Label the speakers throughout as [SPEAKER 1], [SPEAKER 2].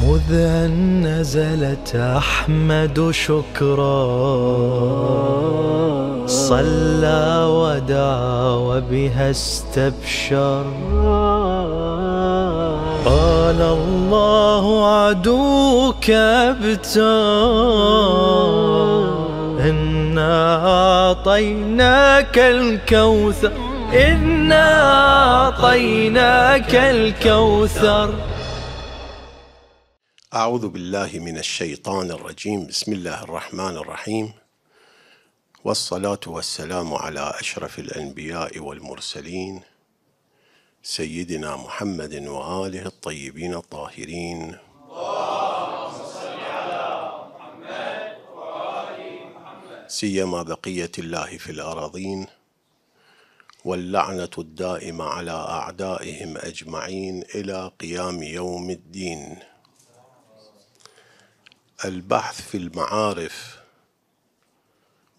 [SPEAKER 1] مذ أن نزلت أحمد شكرا صلى ودعا وبها استبشر قال الله عدوك ابتر إنا أعطيناك الكوثر إنا أعطيناك الكوثر أعوذ بالله من الشيطان الرجيم بسم الله الرحمن الرحيم والصلاة والسلام على أشرف الأنبياء والمرسلين سيدنا محمد وآله الطيبين الطاهرين سيما بقية الله في الأراضين واللعنة الدائمة على أعدائهم أجمعين إلى قيام يوم الدين البحث في المعارف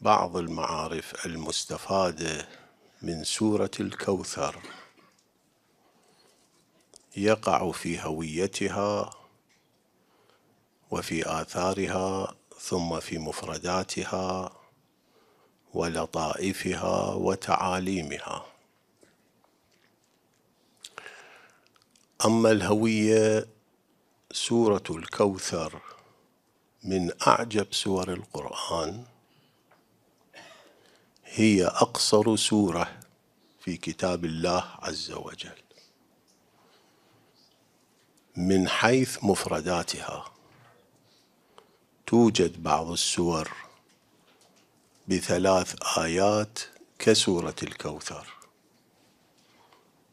[SPEAKER 1] بعض المعارف المستفاده من سوره الكوثر يقع في هويتها وفي آثارها ثم في مفرداتها ولطائفها وتعاليمها أما الهوية سورة الكوثر من أعجب سور القرآن هي أقصر سورة في كتاب الله عز وجل من حيث مفرداتها توجد بعض السور بثلاث آيات كسورة الكوثر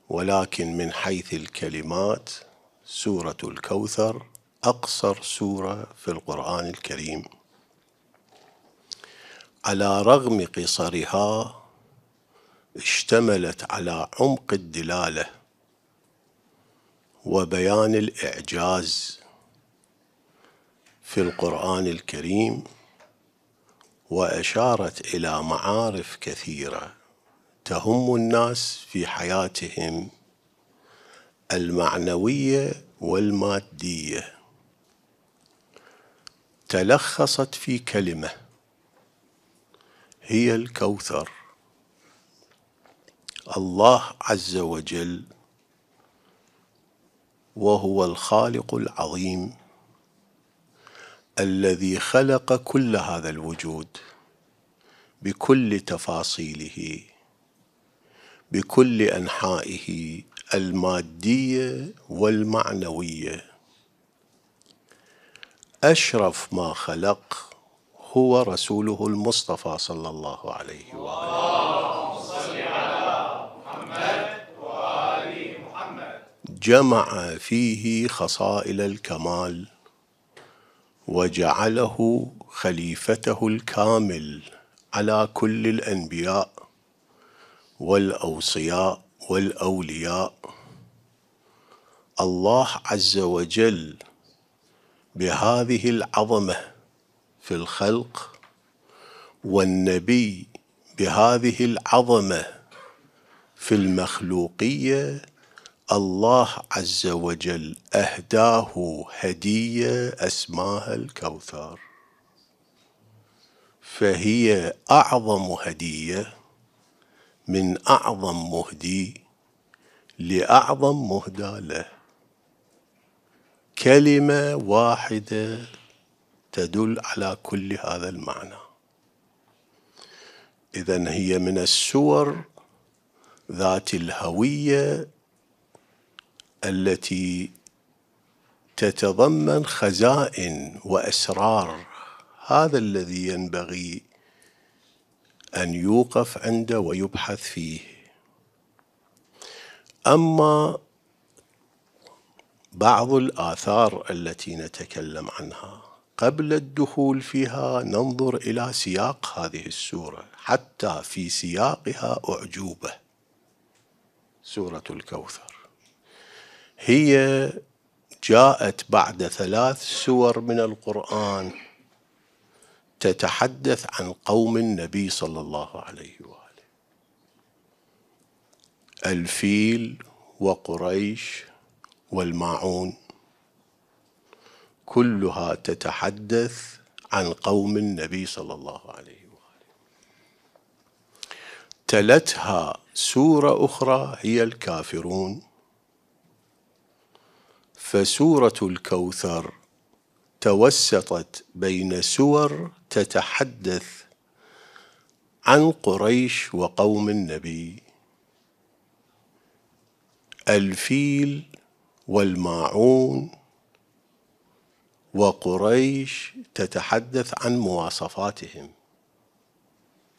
[SPEAKER 1] ولكن من حيث الكلمات سورة الكوثر أقصر سورة في القرآن الكريم على رغم قصرها اشتملت على عمق الدلالة وبيان الإعجاز في القرآن الكريم وأشارت إلى معارف كثيرة تهم الناس في حياتهم المعنوية والمادية تلخصت في كلمة هي الكوثر الله عز وجل وهو الخالق العظيم الذي خلق كل هذا الوجود بكل تفاصيله بكل انحائه الماديه والمعنويه أشرف ما خلق هو رسوله المصطفى صلى الله عليه وآله صل على محمد وآل محمد جمع فيه خصائل الكمال وجعله خليفته الكامل على كل الأنبياء والأوصياء والأولياء الله عز وجل بهذه العظمه في الخلق والنبي بهذه العظمه في المخلوقيه الله عز وجل اهداه هديه اسماها الكوثر فهي اعظم هديه من اعظم مهدي لاعظم مهدى له كلمه واحده تدل على كل هذا المعنى اذا هي من السور ذات الهويه التي تتضمن خزائن واسرار هذا الذي ينبغي ان يوقف عنده ويبحث فيه اما بعض الآثار التي نتكلم عنها قبل الدخول فيها ننظر إلى سياق هذه السورة حتى في سياقها أعجوبة سورة الكوثر هي جاءت بعد ثلاث سور من القرآن تتحدث عن قوم النبي صلى الله عليه وآله الفيل وقريش والماعون كلها تتحدث عن قوم النبي صلى الله عليه واله تلتها سوره اخرى هي الكافرون فسوره الكوثر توسطت بين سور تتحدث عن قريش وقوم النبي الفيل والماعون وقريش تتحدث عن مواصفاتهم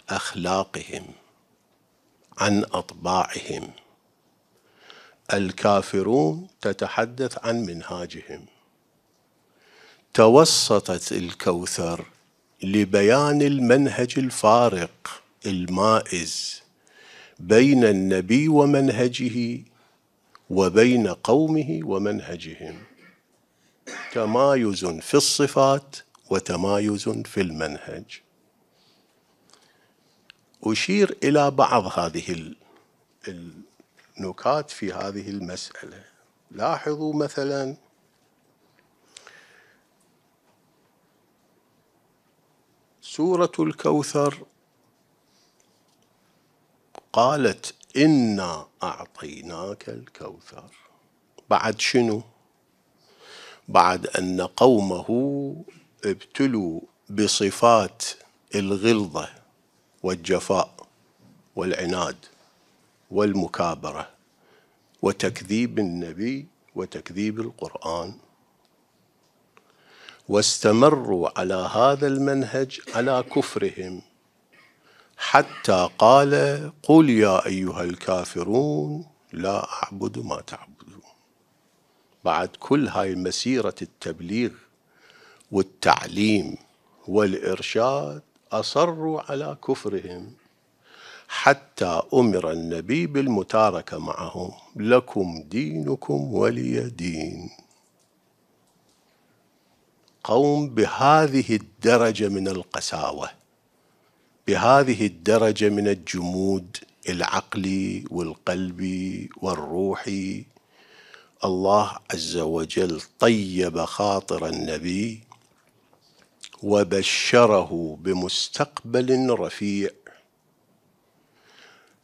[SPEAKER 1] اخلاقهم عن اطباعهم الكافرون تتحدث عن منهاجهم توسطت الكوثر لبيان المنهج الفارق المائز بين النبي ومنهجه وبين قومه ومنهجهم تمايز في الصفات وتمايز في المنهج أشير إلى بعض هذه النكات في هذه المسألة لاحظوا مثلا سورة الكوثر قالت إنا أعطيناك الكوثر بعد شنو بعد أن قومه ابتلوا بصفات الغلظة والجفاء والعناد والمكابرة وتكذيب النبي وتكذيب القرآن واستمروا على هذا المنهج على كفرهم حتى قال قل يا أيها الكافرون لا أعبد ما تعبدون بعد كل هاي مسيرة التبليغ والتعليم والإرشاد أصروا على كفرهم حتى أمر النبي بالمتاركة معهم لكم دينكم ولي دين قوم بهذه الدرجة من القساوة بهذه الدرجه من الجمود العقلي والقلبي والروحي الله عز وجل طيب خاطر النبي وبشره بمستقبل رفيع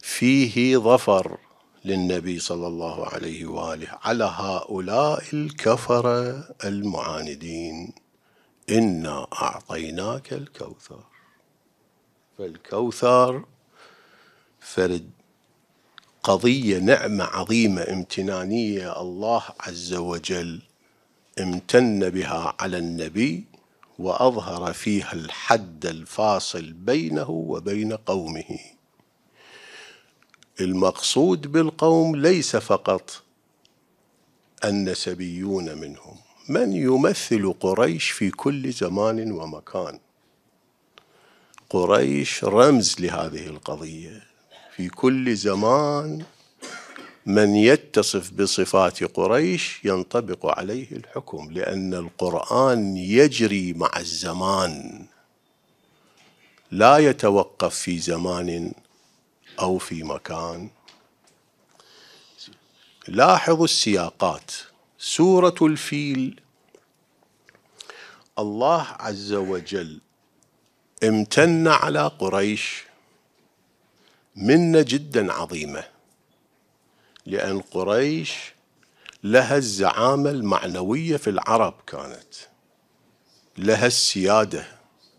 [SPEAKER 1] فيه ظفر للنبي صلى الله عليه واله على هؤلاء الكفره المعاندين انا اعطيناك الكوثر فالكوثر فرد قضية نعمة عظيمة امتنانية الله عز وجل امتن بها على النبي وأظهر فيها الحد الفاصل بينه وبين قومه المقصود بالقوم ليس فقط النسبيون منهم من يمثل قريش في كل زمان ومكان قريش رمز لهذه القضيه في كل زمان من يتصف بصفات قريش ينطبق عليه الحكم لان القران يجري مع الزمان لا يتوقف في زمان او في مكان لاحظوا السياقات سوره الفيل الله عز وجل امتن على قريش منة جدا عظيمة لأن قريش لها الزعامة المعنوية في العرب كانت لها السيادة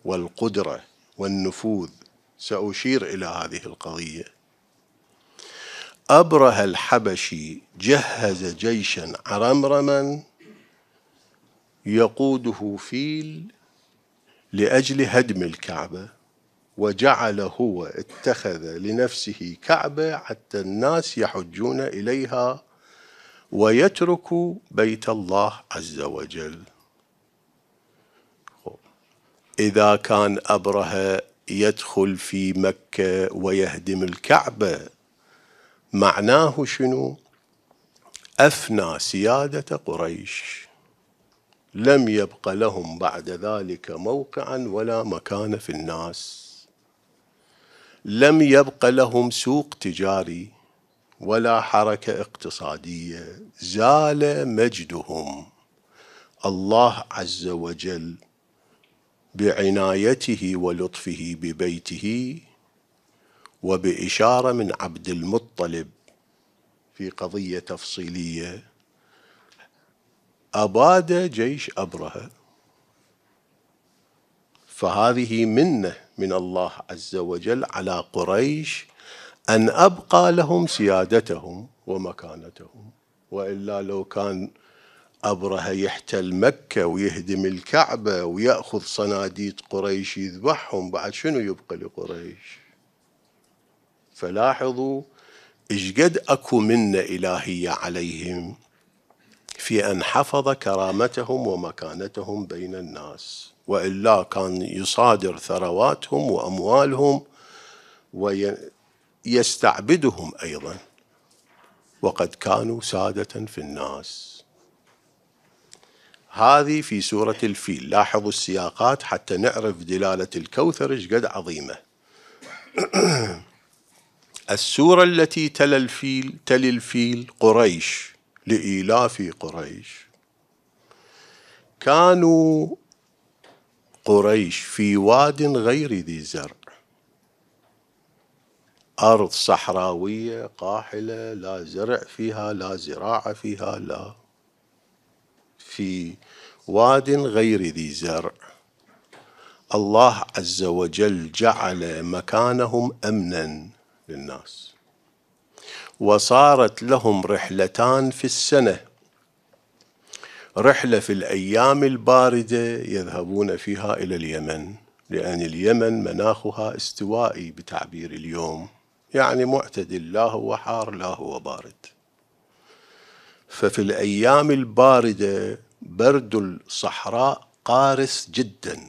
[SPEAKER 1] والقدرة والنفوذ سأشير إلى هذه القضية أبره الحبشي جهز جيشا عرمرما يقوده فيل لأجل هدم الكعبة وجعل هو اتخذ لنفسه كعبة حتى الناس يحجون إليها ويتركوا بيت الله عز وجل إذا كان أبرهة يدخل في مكة ويهدم الكعبة معناه شنو؟ أفنى سيادة قريش لم يبق لهم بعد ذلك موقعا ولا مكان في الناس لم يبق لهم سوق تجاري ولا حركه اقتصاديه زال مجدهم الله عز وجل بعنايته ولطفه ببيته وباشاره من عبد المطلب في قضيه تفصيليه أباد جيش أبرهة فهذه منة من الله عز وجل على قريش أن أبقى لهم سيادتهم ومكانتهم وإلا لو كان أبرهة يحتل مكة ويهدم الكعبة ويأخذ صناديد قريش يذبحهم بعد شنو يبقى لقريش فلاحظوا إشقد أكو منة إلهية عليهم في أن حفظ كرامتهم ومكانتهم بين الناس وإلا كان يصادر ثرواتهم وأموالهم ويستعبدهم أيضا وقد كانوا سادة في الناس هذه في سورة الفيل لاحظوا السياقات حتى نعرف دلالة الكوثر ايش قد عظيمة السورة التي تلى الفيل تلي الفيل قريش لإيلاف قريش كانوا قريش في واد غير ذي زرع أرض صحراوية قاحلة لا زرع فيها لا زراعة فيها لا في واد غير ذي زرع الله عز وجل جعل مكانهم أمنا للناس وصارت لهم رحلتان في السنه رحله في الايام البارده يذهبون فيها الى اليمن لان اليمن مناخها استوائي بتعبير اليوم يعني معتدل لا هو حار لا هو بارد ففي الايام البارده برد الصحراء قارس جدا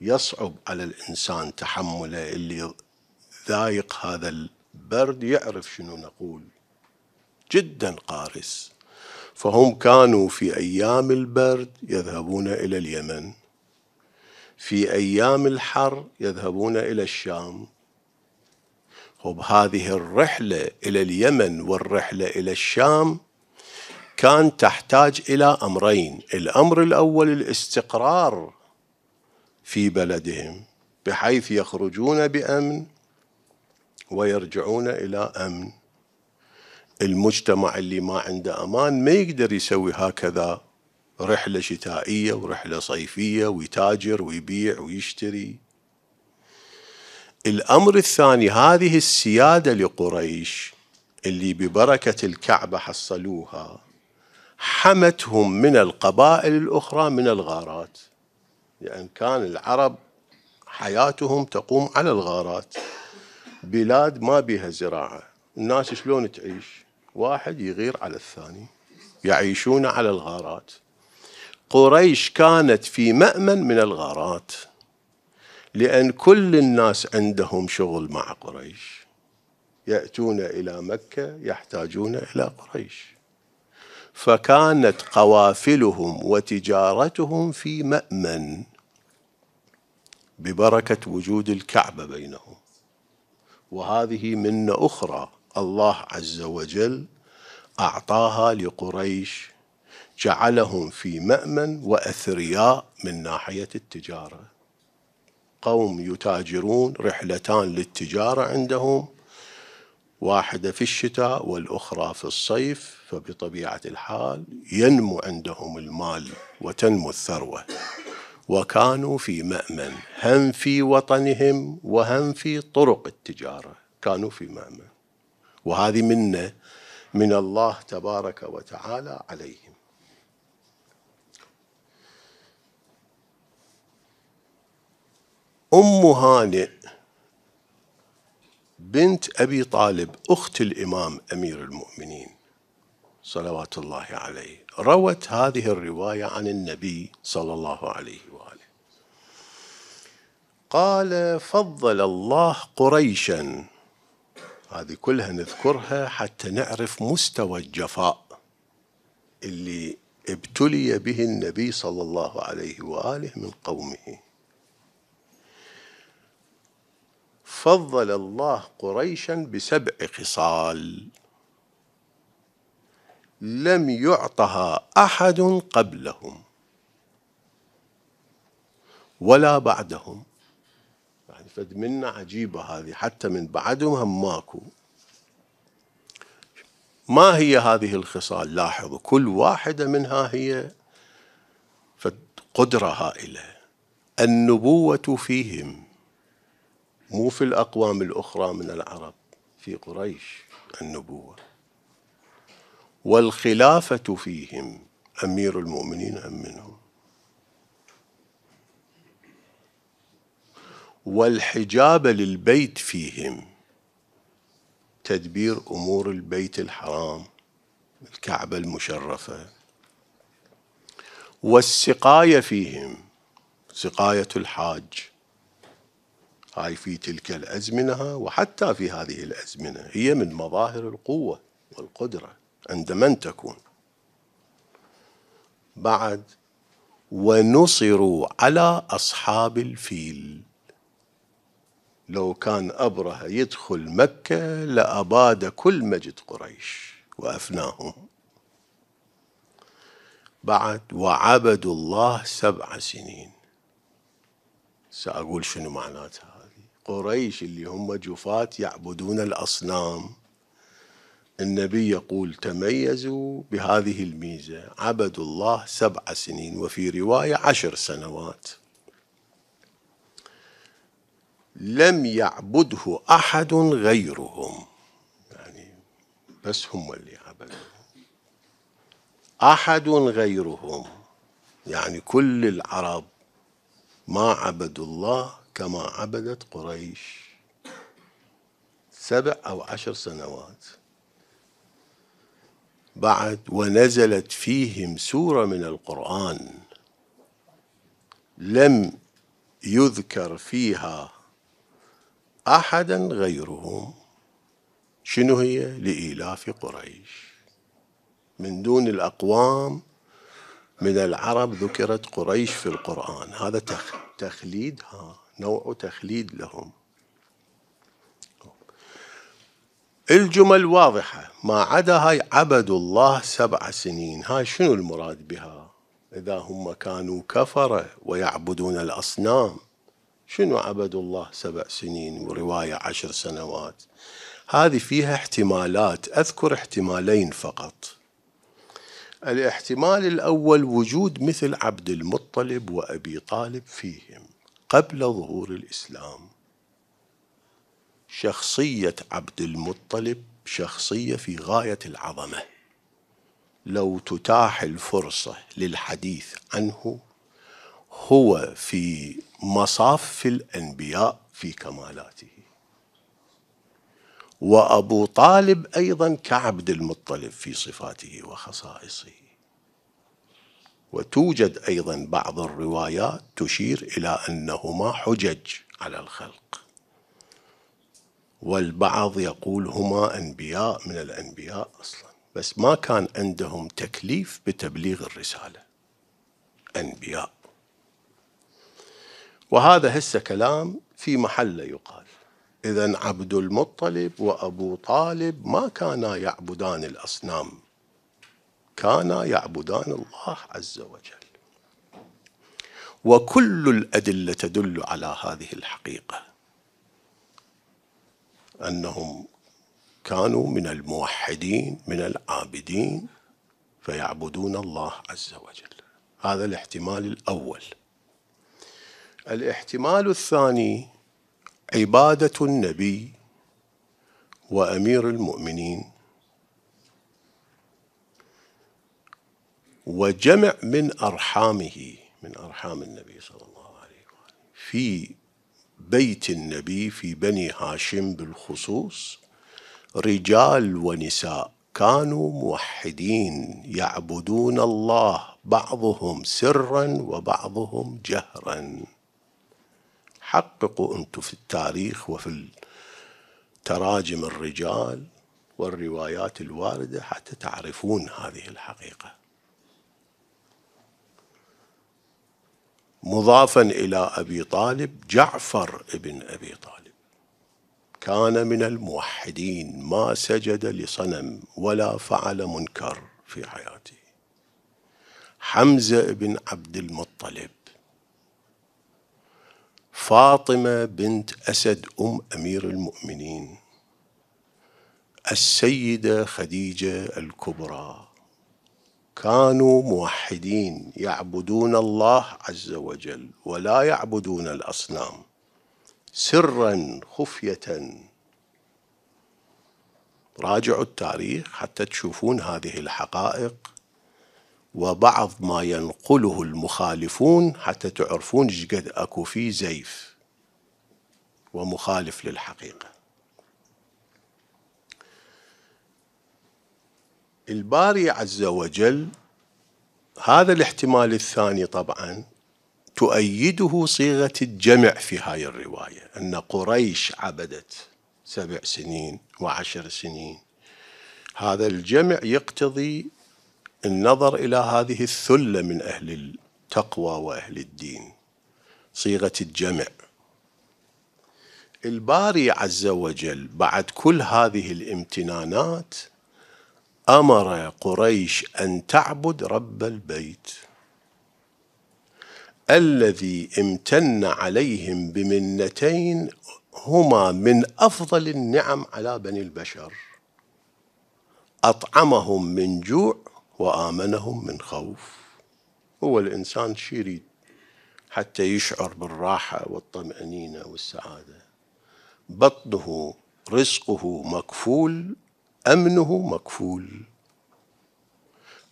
[SPEAKER 1] يصعب على الانسان تحمله اللي ذايق هذا برد يعرف شنو نقول جدا قارس فهم كانوا في ايام البرد يذهبون الى اليمن في ايام الحر يذهبون الى الشام وب هذه الرحله الى اليمن والرحله الى الشام كان تحتاج الى امرين الامر الاول الاستقرار في بلدهم بحيث يخرجون بامن ويرجعون إلى أمن المجتمع اللي ما عنده أمان ما يقدر يسوي هكذا رحلة شتائية ورحلة صيفية ويتاجر ويبيع ويشتري الأمر الثاني هذه السيادة لقريش اللي ببركة الكعبة حصلوها حمتهم من القبائل الأخرى من الغارات لأن يعني كان العرب حياتهم تقوم على الغارات بلاد ما بيها زراعه الناس شلون تعيش واحد يغير على الثاني يعيشون على الغارات قريش كانت في مأمن من الغارات لأن كل الناس عندهم شغل مع قريش يأتون إلى مكة يحتاجون إلى قريش فكانت قوافلهم وتجارتهم في مأمن ببركة وجود الكعبة بينهم وهذه منة أخرى الله عز وجل أعطاها لقريش جعلهم في مأمن وأثرياء من ناحية التجارة قوم يتاجرون رحلتان للتجارة عندهم واحدة في الشتاء والأخرى في الصيف فبطبيعة الحال ينمو عندهم المال وتنمو الثروة وكانوا في مأمن هم في وطنهم وهم في طرق التجارة كانوا في مأمن وهذه منة من الله تبارك وتعالى عليهم أم هانئ بنت أبي طالب أخت الإمام أمير المؤمنين صلوات الله عليه روت هذه الرواية عن النبي صلى الله عليه قال فضل الله قريشا هذه كلها نذكرها حتى نعرف مستوى الجفاء اللي ابتلي به النبي صلى الله عليه واله من قومه فضل الله قريشا بسبع خصال لم يعطها احد قبلهم ولا بعدهم فدمنا عجيبة هذه حتى من بعدهم هم ماكو ما هي هذه الخصال لاحظوا كل واحدة منها هي قدرة هائلة النبوة فيهم مو في الأقوام الأخرى من العرب في قريش النبوة والخلافة فيهم أمير المؤمنين أم منهم والحجاب للبيت فيهم تدبير امور البيت الحرام الكعبه المشرفه والسقايه فيهم سقايه الحاج هاي في تلك الازمنه وحتى في هذه الازمنه هي من مظاهر القوه والقدره عند من تكون بعد ونصروا على اصحاب الفيل لو كان أبرهة يدخل مكة لأباد كل مجد قريش وأفناهم بعد وعبدوا الله سبع سنين سأقول شنو معناتها هذه قريش اللي هم جفاة يعبدون الأصنام النبي يقول تميزوا بهذه الميزة عبدوا الله سبع سنين وفي رواية عشر سنوات لم يعبده أحد غيرهم يعني بس هم اللي عبدوه أحد غيرهم يعني كل العرب ما عبدوا الله كما عبدت قريش سبع أو عشر سنوات بعد ونزلت فيهم سورة من القرآن لم يذكر فيها أحدا غيرهم شنو هي لإيلاف قريش من دون الأقوام من العرب ذكرت قريش في القرآن هذا تخليدها نوع تخليد لهم الجمل واضحة ما عدا هاي عبدوا الله سبع سنين هاي شنو المراد بها إذا هم كانوا كفرة ويعبدون الأصنام شنو عبد الله سبع سنين ورواية عشر سنوات هذه فيها احتمالات أذكر احتمالين فقط الاحتمال الأول وجود مثل عبد المطلب وأبي طالب فيهم قبل ظهور الإسلام شخصية عبد المطلب شخصية في غاية العظمة لو تتاح الفرصة للحديث عنه هو في مصاف الأنبياء في كمالاته وأبو طالب أيضا كعبد المطلب في صفاته وخصائصه وتوجد أيضا بعض الروايات تشير إلى أنهما حجج على الخلق والبعض يقول هما أنبياء من الأنبياء أصلا بس ما كان عندهم تكليف بتبليغ الرسالة أنبياء وهذا هسه كلام في محله يقال إذا عبد المطلب وأبو طالب ما كانا يعبدان الأصنام كانا يعبدان الله عز وجل وكل الأدلة تدل على هذه الحقيقة أنهم كانوا من الموحدين من العابدين فيعبدون الله عز وجل هذا الاحتمال الأول الاحتمال الثاني عبادة النبي وأمير المؤمنين وجمع من أرحامه من أرحام النبي صلى الله عليه وسلم في بيت النبي في بني هاشم بالخصوص رجال ونساء كانوا موحدين يعبدون الله بعضهم سرا وبعضهم جهرا حققوا أنتم في التاريخ وفي تراجم الرجال والروايات الواردة حتى تعرفون هذه الحقيقة مضافا إلى أبي طالب جعفر ابن أبي طالب كان من الموحدين ما سجد لصنم ولا فعل منكر في حياته حمزة بن عبد المطلب فاطمة بنت أسد أم أمير المؤمنين السيدة خديجة الكبرى كانوا موحدين يعبدون الله عز وجل ولا يعبدون الأصنام سرا خفية راجعوا التاريخ حتى تشوفون هذه الحقائق وبعض ما ينقله المخالفون حتى تعرفون قد اكو فيه زيف ومخالف للحقيقه الباري عز وجل هذا الاحتمال الثاني طبعا تؤيده صيغه الجمع في هاي الروايه ان قريش عبدت سبع سنين وعشر سنين هذا الجمع يقتضي النظر إلى هذه الثلة من أهل التقوى وأهل الدين صيغة الجمع الباري عز وجل بعد كل هذه الامتنانات امر قريش ان تعبد رب البيت الذي امتن عليهم بمنتين هما من افضل النعم على بني البشر اطعمهم من جوع وآمنهم من خوف هو الإنسان شي يريد حتى يشعر بالراحة والطمأنينة والسعادة بطنه رزقه مكفول أمنه مكفول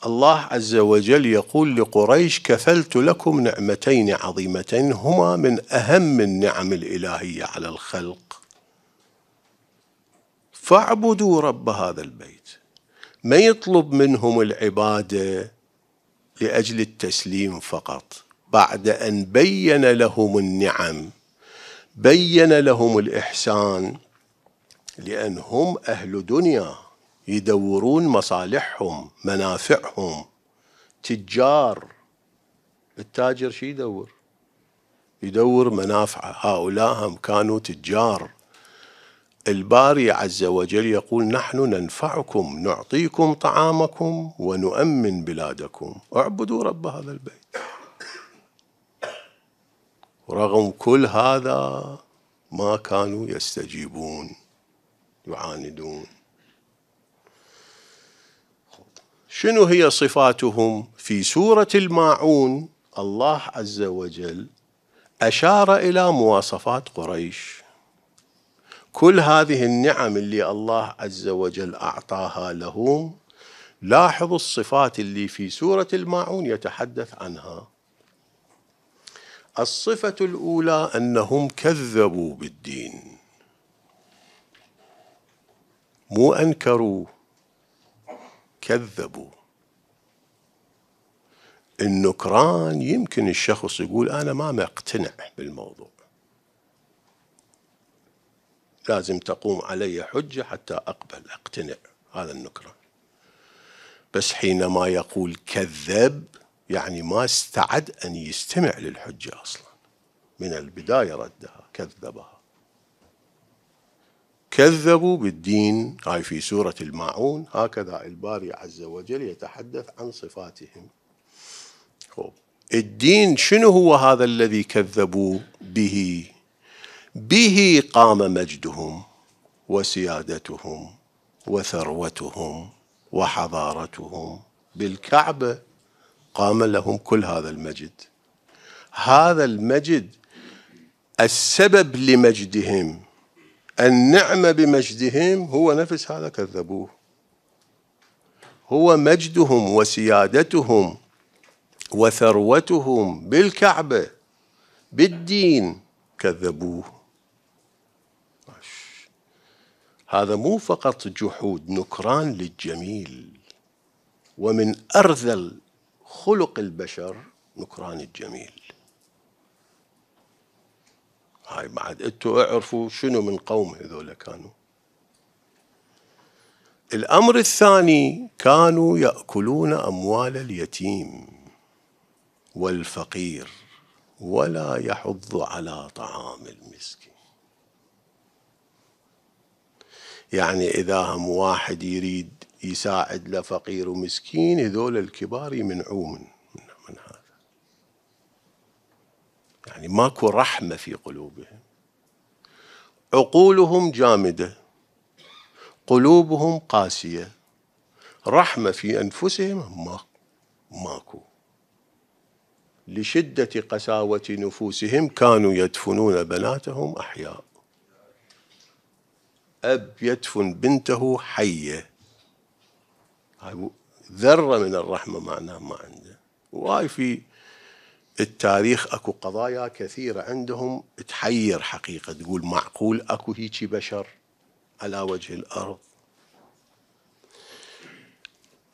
[SPEAKER 1] الله عز وجل يقول لقريش كفلت لكم نعمتين عظيمتين هما من أهم النعم الإلهية على الخلق فاعبدوا رب هذا البيت ما يطلب منهم العباده لاجل التسليم فقط بعد ان بين لهم النعم بين لهم الاحسان لان هم اهل دنيا يدورون مصالحهم منافعهم تجار التاجر شي يدور يدور منافعه هؤلاء هم كانوا تجار الباري عز وجل يقول نحن ننفعكم نعطيكم طعامكم ونؤمن بلادكم اعبدوا رب هذا البيت رغم كل هذا ما كانوا يستجيبون يعاندون شنو هي صفاتهم في سورة الماعون الله عز وجل أشار إلى مواصفات قريش كل هذه النعم اللي الله عز وجل أعطاها لهم لاحظوا الصفات اللي في سورة الماعون يتحدث عنها الصفة الأولى أنهم كذبوا بالدين مو أنكروا كذبوا النكران يمكن الشخص يقول أنا ما مقتنع بالموضوع لازم تقوم علي حجة حتى أقبل أقتنع هذا النكرة بس حينما يقول كذب يعني ما استعد أن يستمع للحجة أصلا من البداية ردها كذبها كذبوا بالدين هاي في سورة الماعون هكذا الباري عز وجل يتحدث عن صفاتهم الدين شنو هو هذا الذي كذبوا به به قام مجدهم وسيادتهم وثروتهم وحضارتهم بالكعبه قام لهم كل هذا المجد هذا المجد السبب لمجدهم النعمه بمجدهم هو نفس هذا كذبوه هو مجدهم وسيادتهم وثروتهم بالكعبه بالدين كذبوه هذا مو فقط جحود نكران للجميل ومن أرذل خلق البشر نكران الجميل هاي بعد انتوا اعرفوا شنو من قوم هذول كانوا الأمر الثاني كانوا يأكلون أموال اليتيم والفقير ولا يحض على طعام المسكين يعني إذا هم واحد يريد يساعد له فقير ومسكين هذول الكبار يمنعوه من, من هذا يعني ماكو رحمة في قلوبهم عقولهم جامدة قلوبهم قاسية رحمة في أنفسهم ما ماكو لشدة قساوة نفوسهم كانوا يدفنون بناتهم أحياء أب يدفن بنته حية ذرة من الرحمة معناه ما عنده وهاي في التاريخ اكو قضايا كثيرة عندهم تحير حقيقة تقول معقول اكو هيجي بشر على وجه الارض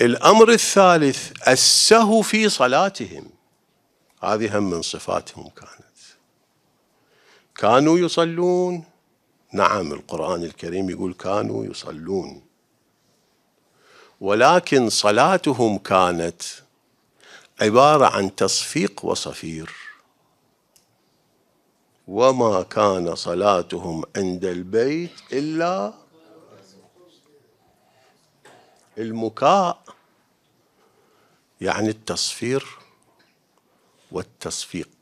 [SPEAKER 1] الامر الثالث السهو في صلاتهم هذه هم من صفاتهم كانت كانوا يصلون نعم القرآن الكريم يقول كانوا يصلون ولكن صلاتهم كانت عبارة عن تصفيق وصفير وما كان صلاتهم عند البيت إلا المكاء يعني التصفير والتصفيق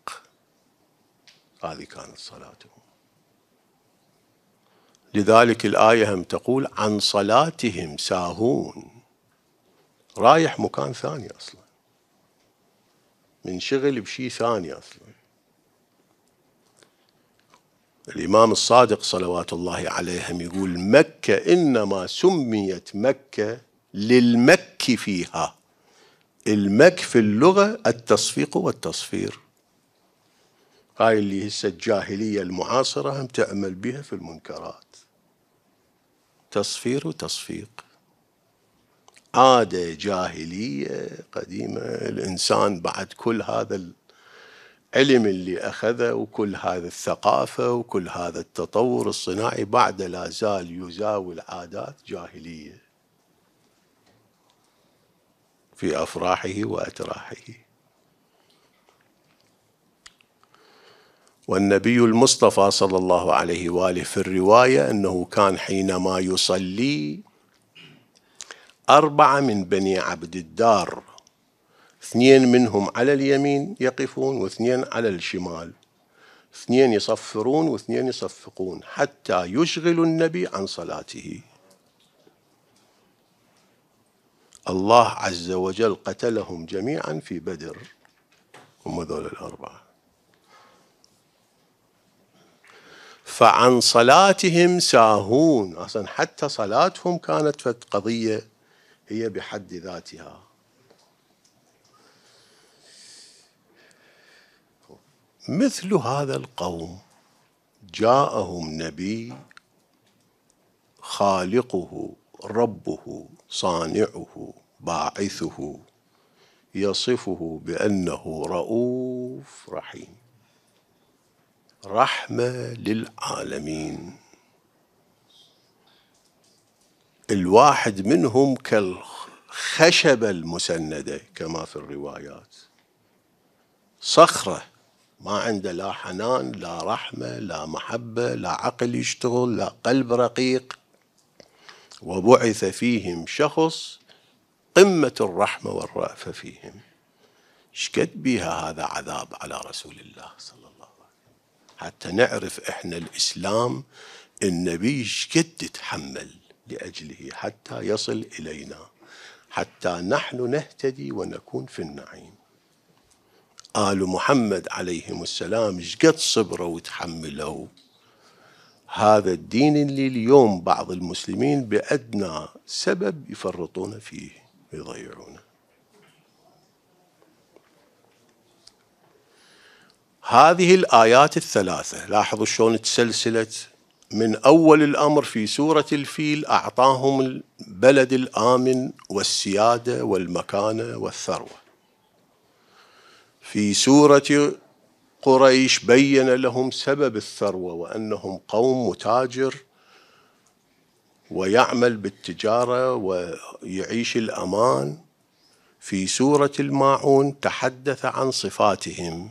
[SPEAKER 1] هذه كانت صلاتهم لذلك الآية هم تقول عن صلاتهم ساهون رايح مكان ثاني أصلا منشغل بشيء ثاني أصلا الإمام الصادق صلوات الله عليهم يقول مكة إنما سميت مكة للمك فيها المك في اللغة التصفيق والتصفير هاي اللي هسه الجاهلية المعاصرة هم تعمل بها في المنكرات تصفير وتصفيق عادة جاهلية قديمة الإنسان بعد كل هذا العلم اللي أخذه وكل هذه الثقافة وكل هذا التطور الصناعي بعد لا زال يزاول عادات جاهلية في أفراحه وأتراحه والنبي المصطفى صلى الله عليه واله في الروايه انه كان حينما يصلي اربعه من بني عبد الدار اثنين منهم على اليمين يقفون واثنين على الشمال اثنين يصفرون واثنين يصفقون حتى يشغل النبي عن صلاته الله عز وجل قتلهم جميعا في بدر هم ذول الاربعه فعن صلاتهم ساهون أصلا حتى صلاتهم كانت قضية هي بحد ذاتها مثل هذا القوم جاءهم نبي خالقه ربه صانعه باعثه يصفه بأنه رؤوف رحيم رحمة للعالمين الواحد منهم كالخشبة المسندة كما في الروايات صخرة ما عنده لا حنان لا رحمة لا محبة لا عقل يشتغل لا قلب رقيق وبعث فيهم شخص قمة الرحمة والرأفة فيهم شكد بها هذا عذاب على رسول الله صلى الله عليه وسلم حتى نعرف احنا الاسلام النبي شقد تحمل لاجله حتى يصل الينا حتى نحن نهتدي ونكون في النعيم آل محمد عليهم السلام شقد صبروا وتحملوا هذا الدين اللي اليوم بعض المسلمين بأدنى سبب يفرطون فيه ويضيعونه هذه الآيات الثلاثة لاحظوا شلون تسلسلت من أول الأمر في سورة الفيل أعطاهم البلد الآمن والسيادة والمكانة والثروة في سورة قريش بين لهم سبب الثروة وأنهم قوم متاجر ويعمل بالتجارة ويعيش الأمان في سورة الماعون تحدث عن صفاتهم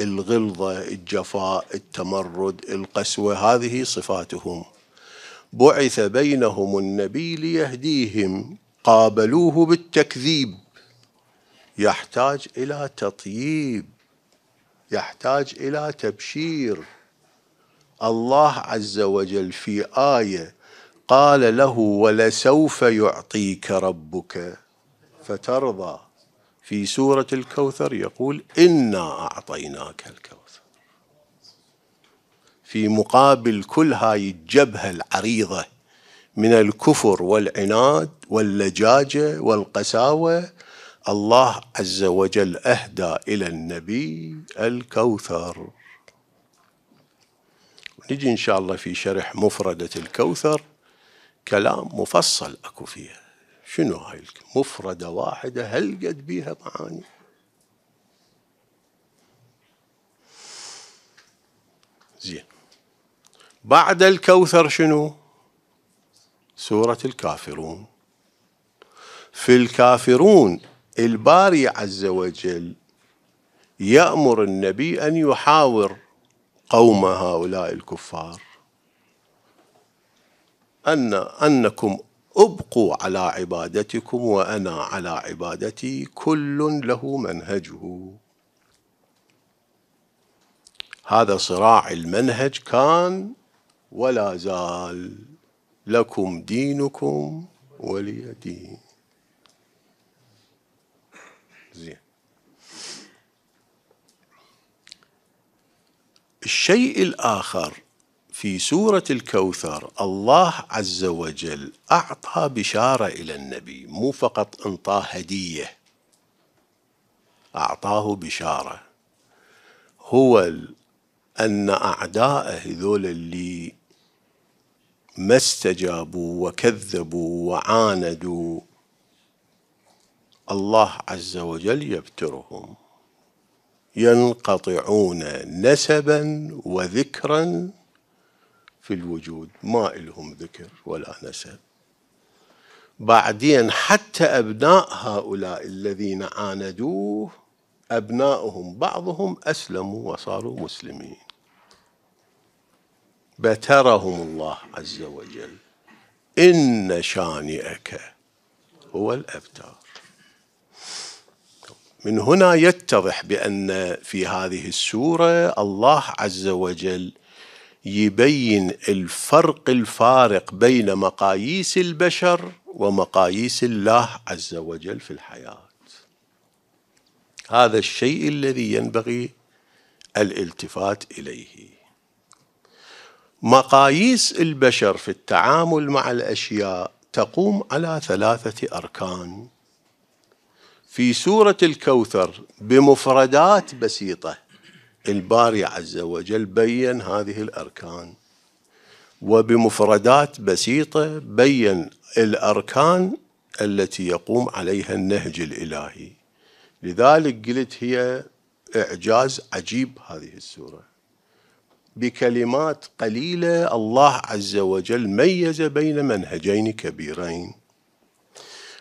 [SPEAKER 1] الغلظة الجفاء التمرد القسوة هذه صفاتهم بعث بينهم النبي ليهديهم قابلوه بالتكذيب يحتاج إلى تطييب يحتاج إلى تبشير الله عز وجل في آية قال له ولسوف يعطيك ربك فترضى في سورة الكوثر يقول إنا أعطيناك الكوثر في مقابل كل هاي الجبهة العريضة من الكفر والعناد واللجاجة والقساوة الله عز وجل أهدى إلى النبي الكوثر نجي إن شاء الله في شرح مفردة الكوثر كلام مفصل أكو فيها شنو هاي مفردة واحدة هل قد بيها معاني زين بعد الكوثر شنو سورة الكافرون في الكافرون الباري عز وجل يأمر النبي أن يحاور قوم هؤلاء الكفار أن أنكم ابقوا على عبادتكم وانا على عبادتي كل له منهجه هذا صراع المنهج كان ولا زال لكم دينكم ولي دين زين الشيء الآخر في سورة الكوثر الله عز وجل أعطى بشارة إلى النبي مو فقط انطاه هدية أعطاه بشارة هو أن أعدائه ذول اللي ما استجابوا وكذبوا وعاندوا الله عز وجل يبترهم ينقطعون نسبا وذكرا في الوجود ما إلهم ذكر ولا نسب بعدين حتى أبناء هؤلاء الذين عاندوه أبناؤهم بعضهم أسلموا وصاروا مسلمين بترهم الله عز وجل إن شانئك هو الابتار من هنا يتضح بأن في هذه السورة الله عز وجل يبين الفرق الفارق بين مقاييس البشر ومقاييس الله عز وجل في الحياه هذا الشيء الذي ينبغي الالتفات اليه مقاييس البشر في التعامل مع الاشياء تقوم على ثلاثه اركان في سوره الكوثر بمفردات بسيطه الباري عز وجل بين هذه الاركان وبمفردات بسيطه بين الاركان التي يقوم عليها النهج الالهي لذلك قلت هي اعجاز عجيب هذه السوره بكلمات قليله الله عز وجل ميز بين منهجين كبيرين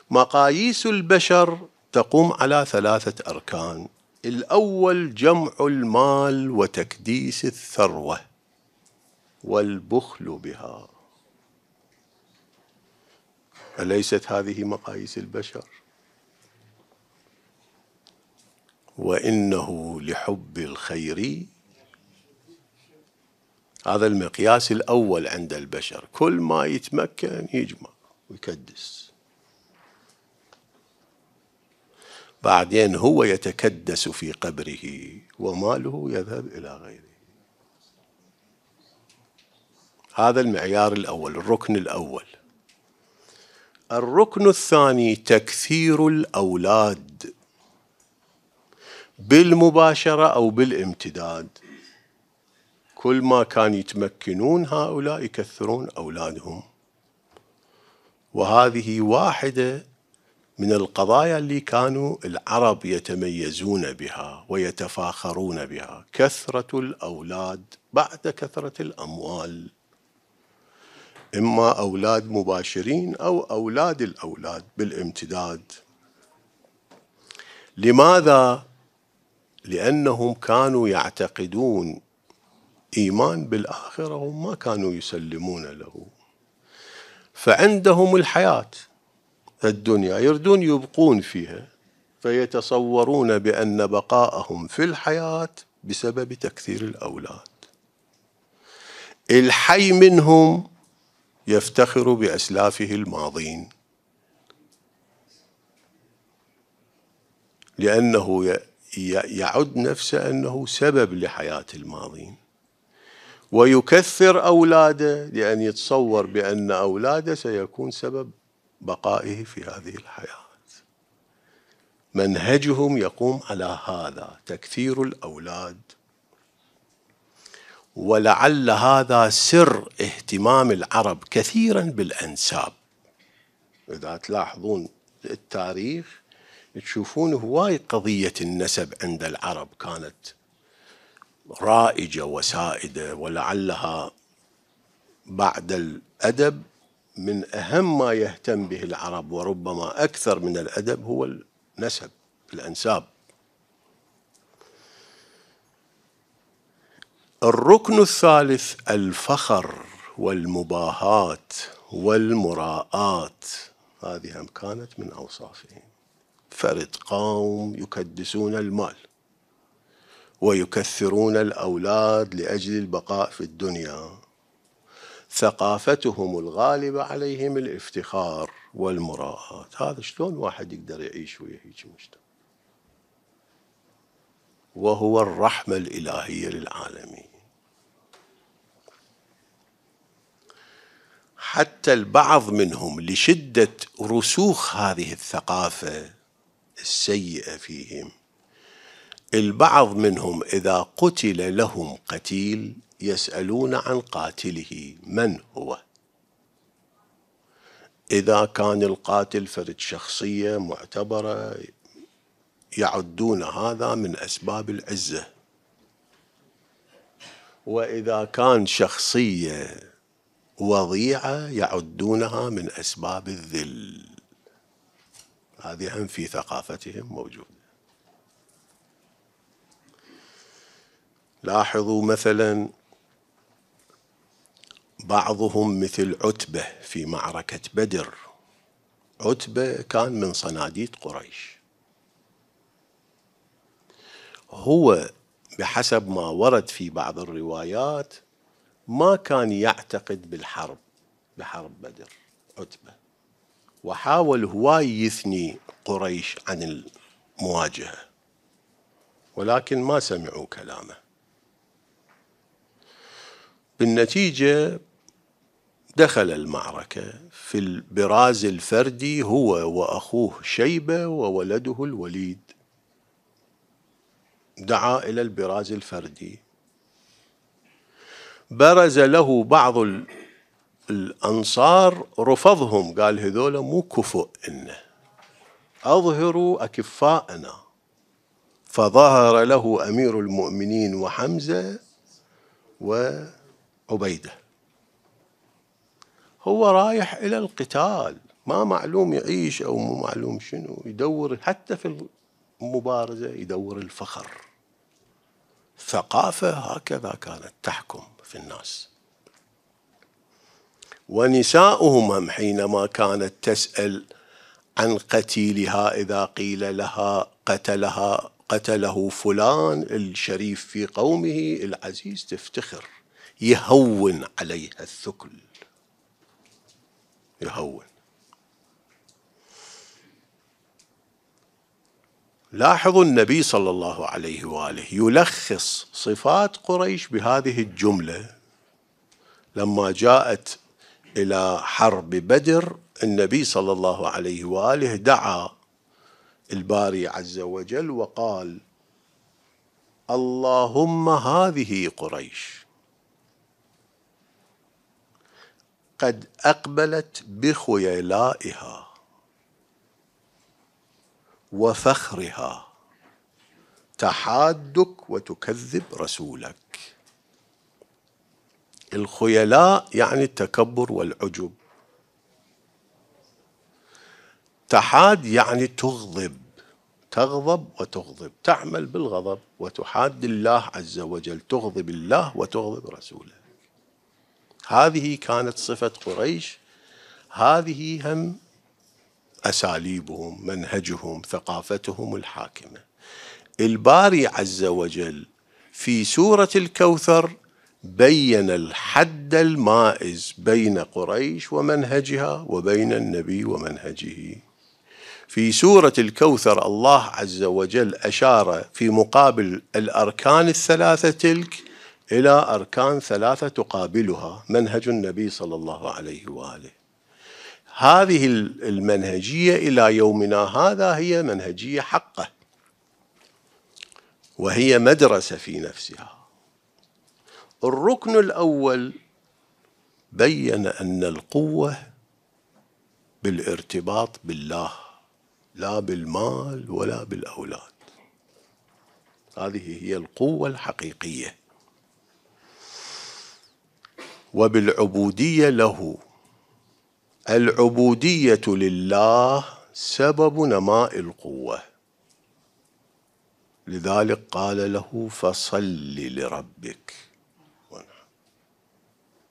[SPEAKER 1] مقاييس البشر تقوم على ثلاثه اركان الأول جمع المال وتكديس الثروة والبخل بها أليست هذه مقاييس البشر وإنه لحب الخير هذا المقياس الأول عند البشر كل ما يتمكن يجمع ويكدس بعدين هو يتكدس في قبره وماله يذهب إلى غيره هذا المعيار الأول الركن الأول الركن الثاني تكثير الأولاد بالمباشرة أو بالامتداد كل ما كان يتمكنون هؤلاء يكثرون أولادهم وهذه واحدة من القضايا اللي كانوا العرب يتميزون بها ويتفاخرون بها كثرة الأولاد بعد كثرة الأموال إما أولاد مباشرين أو أولاد الأولاد بالامتداد لماذا؟ لأنهم كانوا يعتقدون إيمان بالآخرة وما ما كانوا يسلمون له فعندهم الحياه الدنيا يردون يبقون فيها فيتصورون بأن بقاءهم في الحياة بسبب تكثير الأولاد الحي منهم يفتخر بأسلافه الماضين لأنه يعد نفسه أنه سبب لحياة الماضين ويكثر أولاده لأن يتصور بأن أولاده سيكون سبب بقائه في هذه الحياة منهجهم يقوم على هذا تكثير الأولاد ولعل هذا سر اهتمام العرب كثيرا بالأنساب إذا تلاحظون التاريخ تشوفون هواي قضية النسب عند العرب كانت رائجة وسائدة ولعلها بعد الأدب من أهم ما يهتم به العرب وربما أكثر من الأدب هو النسب الأنساب الركن الثالث الفخر والمباهات والمراءات هذه هم كانت من أوصافهم فرد قوم يكدسون المال ويكثرون الأولاد لأجل البقاء في الدنيا ثقافتهم الغالبة عليهم الافتخار والمراءة هذا شلون واحد يقدر يعيش ويا هيك مجتمع وهو الرحمة الإلهية للعالمين حتى البعض منهم لشدة رسوخ هذه الثقافة السيئة فيهم البعض منهم إذا قتل لهم قتيل يسألون عن قاتله من هو إذا كان القاتل فرد شخصية معتبرة يعدون هذا من أسباب العزة وإذا كان شخصية وضيعة يعدونها من أسباب الذل هذه هم في ثقافتهم موجودة لاحظوا مثلا بعضهم مثل عتبة في معركة بدر عتبة كان من صناديد قريش هو بحسب ما ورد في بعض الروايات ما كان يعتقد بالحرب بحرب بدر عتبة وحاول هواي يثني قريش عن المواجهة ولكن ما سمعوا كلامه بالنتيجة دخل المعركة في البراز الفردي هو وأخوه شيبة وولده الوليد دعا إلى البراز الفردي برز له بعض الأنصار رفضهم قال هذولا مو كفؤ إنه أظهروا أكفاءنا فظهر له أمير المؤمنين وحمزة وعبيده هو رايح إلى القتال ما معلوم يعيش أو مو معلوم شنو يدور حتى في المبارزة يدور الفخر ثقافة هكذا كانت تحكم في الناس ونساؤهم هم حينما كانت تسأل عن قتيلها إذا قيل لها قتلها قتله فلان الشريف في قومه العزيز تفتخر يهون عليها الثكل يهون لاحظوا النبي صلى الله عليه واله يلخص صفات قريش بهذه الجمله لما جاءت الى حرب بدر النبي صلى الله عليه واله دعا الباري عز وجل وقال اللهم هذه قريش قد أقبلت بخيلائها وفخرها تحادك وتكذب رسولك الخيلاء يعني التكبر والعجب تحاد يعني تغضب تغضب وتغضب تعمل بالغضب وتحاد الله عز وجل تغضب الله وتغضب رسوله هذه كانت صفة قريش هذه هم أساليبهم منهجهم ثقافتهم الحاكمة الباري عز وجل في سورة الكوثر بين الحد المائز بين قريش ومنهجها وبين النبي ومنهجه في سورة الكوثر الله عز وجل أشار في مقابل الأركان الثلاثة تلك إلى أركان ثلاثة تقابلها منهج النبي صلى الله عليه وآله هذه المنهجية إلى يومنا هذا هي منهجية حقه وهي مدرسة في نفسها الركن الأول بين أن القوة بالارتباط بالله لا بالمال ولا بالأولاد هذه هي القوة الحقيقية وبالعبوديه له العبوديه لله سبب نماء القوه لذلك قال له فصل لربك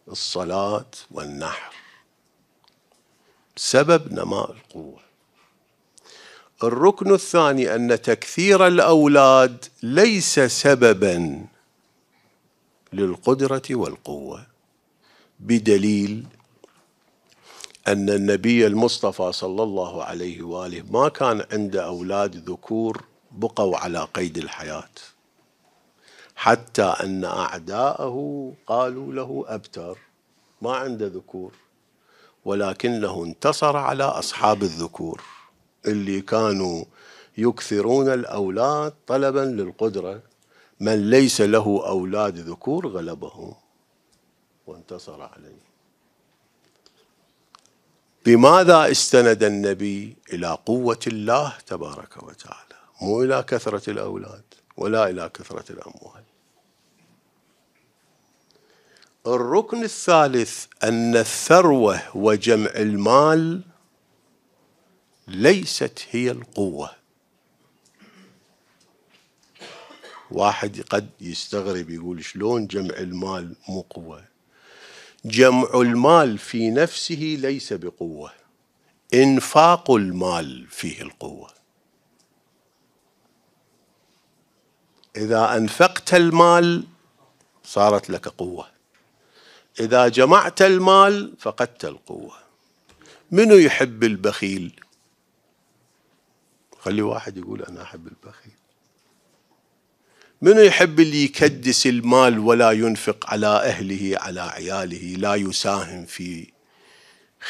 [SPEAKER 1] الصلاة والنحر سبب نماء القوة الركن الثاني أن تكثير الأولاد ليس سببا للقدرة والقوة بدليل أن النبي المصطفى صلى الله عليه وآله ما كان عنده أولاد ذكور بقوا على قيد الحياة حتى أن أعداءه قالوا له أبتر ما عنده ذكور ولكنه انتصر على أصحاب الذكور اللي كانوا يكثرون الأولاد طلبا للقدرة من ليس له أولاد ذكور غلبهم وانتصر عليه بماذا استند النبي إلى قوة الله تبارك وتعالى مو إلى كثرة الأولاد ولا إلى كثرة الأموال الركن الثالث أن الثروة وجمع المال ليست هي القوة واحد قد يستغرب يقول شلون جمع المال مو قوة جمع المال في نفسه ليس بقوه انفاق المال فيه القوه اذا انفقت المال صارت لك قوه اذا جمعت المال فقدت القوه منو يحب البخيل خلي واحد يقول انا احب البخيل من يحب اللي يكدس المال ولا ينفق على أهله على عياله لا يساهم في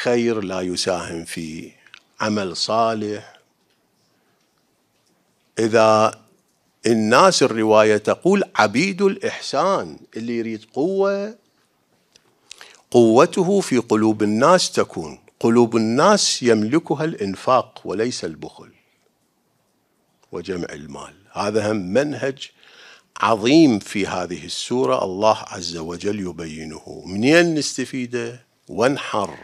[SPEAKER 1] خير لا يساهم في عمل صالح إذا الناس الرواية تقول عبيد الإحسان اللي يريد قوة قوته في قلوب الناس تكون قلوب الناس يملكها الإنفاق وليس البخل وجمع المال هذا هم منهج عظيم في هذه السورة الله عز وجل يبينه منين نستفيده وانحر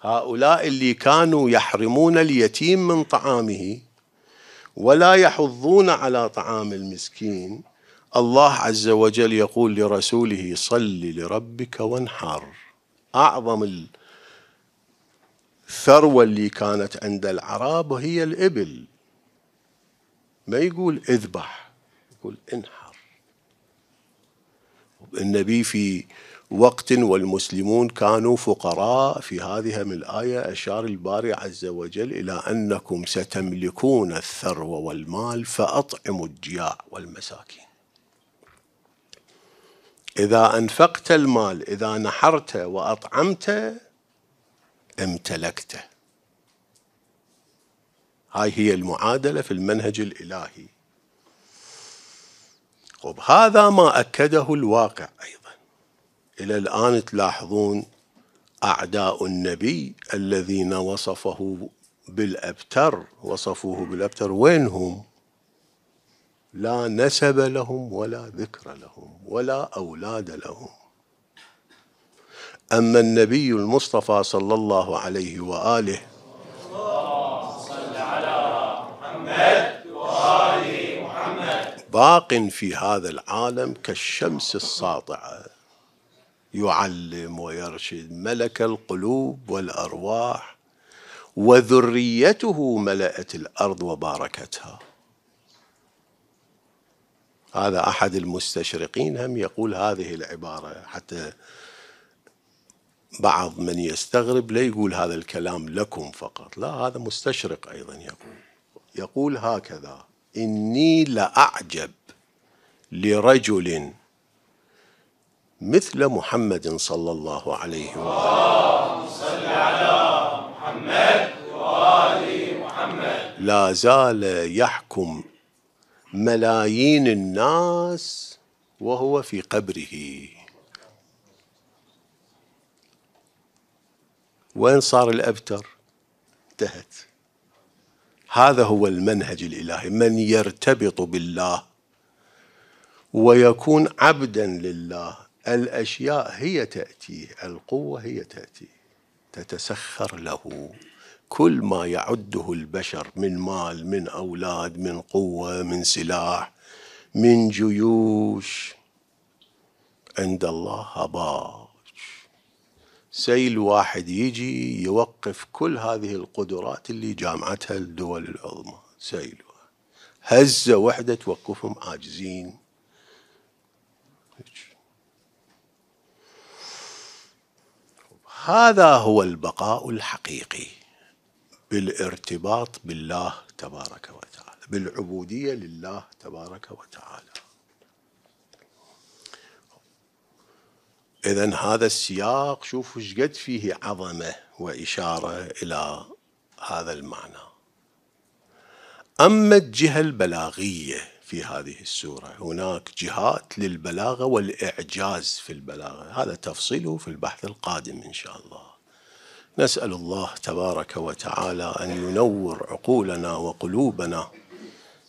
[SPEAKER 1] هؤلاء اللي كانوا يحرمون اليتيم من طعامه ولا يحضون على طعام المسكين الله عز وجل يقول لرسوله صل لربك وانحر أعظم الثروة اللي كانت عند العرب هي الإبل ما يقول اذبح يقول انحر النبي في وقت والمسلمون كانوا فقراء في هذه من الآية أشار الباري عز وجل إلى أنكم ستملكون الثروة والمال فأطعموا الجياع والمساكين إذا أنفقت المال إذا نحرت وأطعمت امتلكته هاي هي المعادلة في المنهج الإلهي وهذا طيب، ما أكده الواقع أيضا إلى الآن تلاحظون أعداء النبي الذين وصفه بالأبتر وصفوه بالأبتر وين هم لا نسب لهم ولا ذكر لهم ولا أولاد لهم أما النبي المصطفى صلى الله عليه وآله باق في هذا العالم كالشمس الساطعه يعلم ويرشد ملك القلوب والارواح وذريته ملأت الارض وباركتها هذا احد المستشرقين هم يقول هذه العباره حتى بعض من يستغرب لا يقول هذا الكلام لكم فقط لا هذا مستشرق ايضا يقول يقول هكذا إني لأعجب لرجل مثل محمد صلى الله عليه وسلم صل على محمد وآل محمد لا زال يحكم ملايين الناس وهو في قبره وين صار الأبتر انتهت هذا هو المنهج الالهي من يرتبط بالله ويكون عبدا لله الاشياء هي تاتيه القوه هي تاتيه تتسخر له كل ما يعده البشر من مال من اولاد من قوه من سلاح من جيوش عند الله هباب سيل واحد يجي يوقف كل هذه القدرات اللي جامعتها الدول العظمى سيل هزة وحدة توقفهم عاجزين هذا هو البقاء الحقيقي بالارتباط بالله تبارك وتعالى بالعبودية لله تبارك وتعالى إذا هذا السياق شوفوا قد فيه عظمة وإشارة إلى هذا المعنى أما الجهة البلاغية في هذه السورة هناك جهات للبلاغة والإعجاز في البلاغة هذا تفصيله في البحث القادم إن شاء الله نسأل الله تبارك وتعالى أن ينور عقولنا وقلوبنا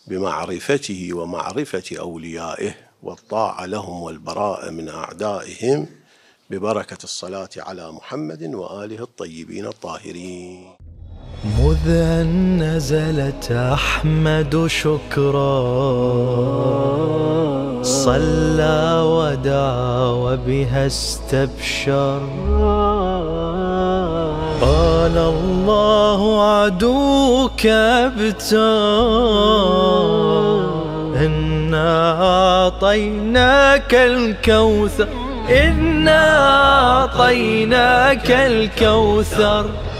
[SPEAKER 1] بمعرفته ومعرفة أوليائه والطاعة لهم والبراءة من أعدائهم ببركة الصلاة على محمد وآله الطيبين الطاهرين مذ أن نزلت أحمد شكرا صلى ودعا وبها استبشر قال الله عدوك ابتر إنا أعطيناك الكوثر إنا أعطيناك الكوثر